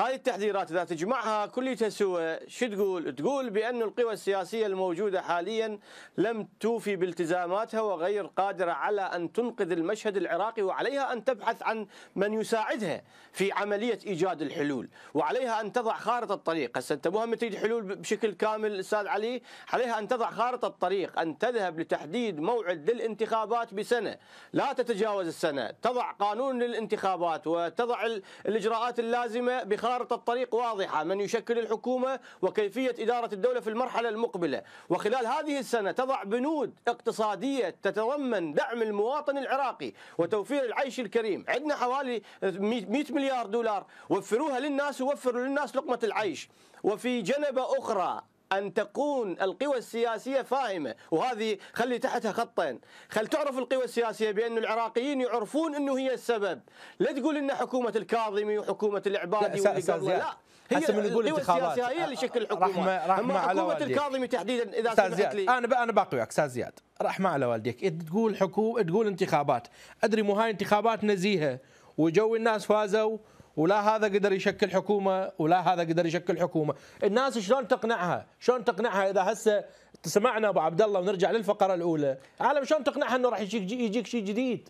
هذه التحذيرات اذا تجمعها كل تسوى شو تقول؟ تقول بان القوى السياسيه الموجوده حاليا لم توفي بالتزاماتها وغير قادره على ان تنقذ المشهد العراقي وعليها ان تبحث عن من يساعدها في عمليه ايجاد الحلول، وعليها ان تضع خارطه الطريق، هسه انت مو تريد حلول بشكل كامل استاذ علي، عليها ان تضع خارطه الطريق، ان تذهب لتحديد موعد للانتخابات بسنه، لا تتجاوز السنه، تضع قانون للانتخابات وتضع الاجراءات اللازمه بخ خارطة الطريق واضحة من يشكل الحكومة وكيفية إدارة الدولة في المرحلة المقبلة وخلال هذه السنة تضع بنود اقتصادية تتضمن دعم المواطن العراقي وتوفير العيش الكريم عندنا حوالي 100 مليار دولار وفروها للناس ووفروا للناس لقمة العيش وفي جنبة أخرى أن تكون القوى السياسية فاهمة وهذه خلي تحتها خطين خل تعرف القوى السياسية بأن العراقيين يعرفون أنه هي السبب لا تقول أن حكومة الكاظمي وحكومة العبادي لا, لا هي القوى السياسية هي اللي شكل الحكومة رحمة رحمة أما حكومة على الكاظمي تحديدا إذا سمحت لي أنا أنا باقي وياك أستاذ زياد رحمة على والديك تقول حكومة تقول انتخابات أدري مو هاي انتخابات نزيهة وجو الناس فازوا ولا هذا قدر يشكل حكومه ولا هذا قدر يشكل حكومه الناس شلون تقنعها شلون تقنعها اذا هسه سمعنا ابو عبد الله ونرجع للفقره الاولى عالم شلون تقنعها انه راح يجيك شيء جديد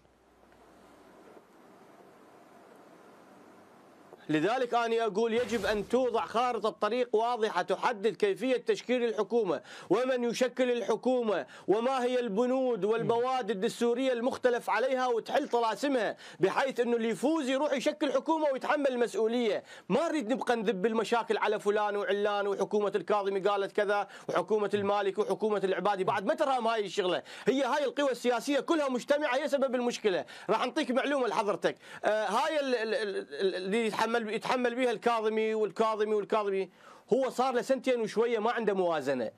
لذلك أنا أقول يجب أن توضع خارطة طريق واضحة تحدد كيفية تشكيل الحكومة ومن يشكل الحكومة وما هي البنود والبوادد الدستورية المختلف عليها وتحل طلاسمها بحيث أنه اللي يفوز يروح يشكل حكومة ويتحمل المسؤولية ما نريد نبقى نذب المشاكل على فلان وعلان وحكومة الكاظمي قالت كذا وحكومة المالك وحكومة العبادي بعد ما ترام هاي الشغلة هي هاي القوى السياسية كلها مجتمعة هي سبب المشكلة راح أعطيك معلومة لحضرتك آه هاي اللي يتحمل يتحمل يتحمل بها الكاظمي والكاظمي والكاظمي هو صار له سنتين وشويه ما عنده موازنه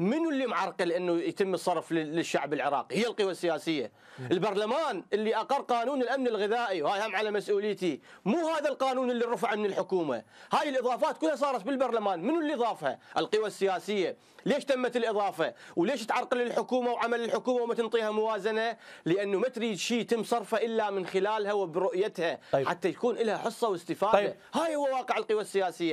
منو اللي معرقل انه يتم الصرف للشعب العراقي؟ هي القوى السياسيه. البرلمان اللي اقر قانون الامن الغذائي وهاي هم على مسؤوليتي، مو هذا القانون اللي رفع من الحكومه، هاي الاضافات كلها صارت بالبرلمان، منو اللي ضافها؟ القوى السياسيه. ليش تمت الاضافه؟ وليش تعرقل الحكومه وعمل الحكومه وما تنطيها موازنه؟ لانه ما تريد شيء يتم صرفه الا من خلالها وبرؤيتها طيب. حتى يكون لها حصه واستفاده، طيب. هاي هو واقع القوى السياسيه.